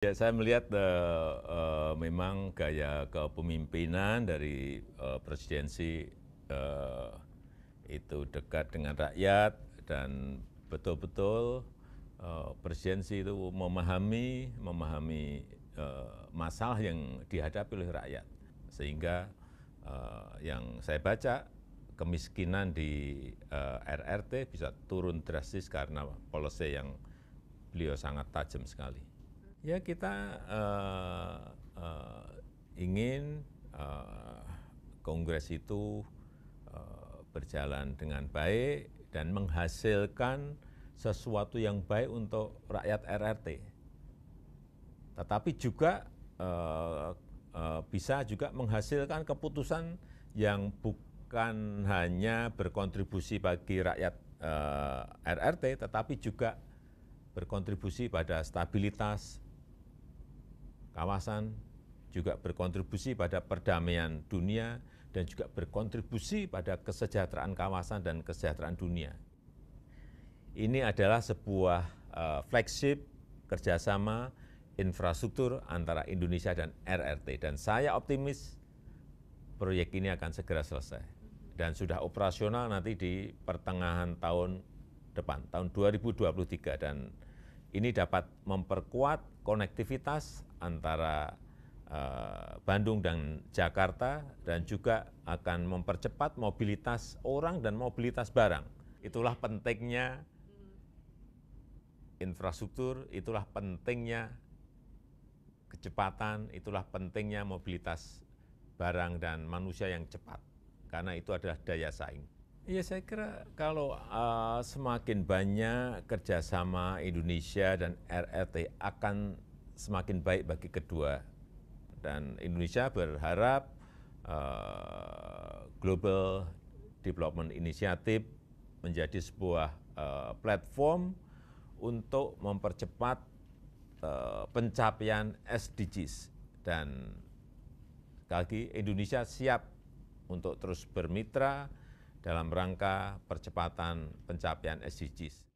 Ya, saya melihat uh, uh, memang gaya kepemimpinan dari uh, presidensi uh, itu dekat dengan rakyat dan betul-betul uh, presidensi itu memahami memahami uh, masalah yang dihadapi oleh rakyat sehingga uh, yang saya baca kemiskinan di uh, RRT bisa turun drastis karena polisi yang beliau sangat tajam sekali ya kita uh, uh, ingin uh, kongres itu uh, berjalan dengan baik dan menghasilkan sesuatu yang baik untuk rakyat RRT. Tetapi juga uh, uh, bisa juga menghasilkan keputusan yang bukan hanya berkontribusi bagi rakyat uh, RRT, tetapi juga berkontribusi pada stabilitas kawasan juga berkontribusi pada perdamaian dunia dan juga berkontribusi pada kesejahteraan kawasan dan kesejahteraan dunia. Ini adalah sebuah uh, flagship kerjasama infrastruktur antara Indonesia dan RRT. Dan saya optimis proyek ini akan segera selesai. Dan sudah operasional nanti di pertengahan tahun depan, tahun 2023. Dan ini dapat memperkuat konektivitas antara eh, Bandung dan Jakarta dan juga akan mempercepat mobilitas orang dan mobilitas barang. Itulah pentingnya infrastruktur, itulah pentingnya kecepatan, itulah pentingnya mobilitas barang dan manusia yang cepat. Karena itu adalah daya saing. Iya, saya kira kalau eh, semakin banyak kerjasama indonesia dan rrt akan semakin baik bagi kedua dan indonesia berharap eh, global development initiative menjadi sebuah eh, platform untuk mempercepat pencapaian SDGs dan sekali lagi Indonesia siap untuk terus bermitra dalam rangka percepatan pencapaian sdgs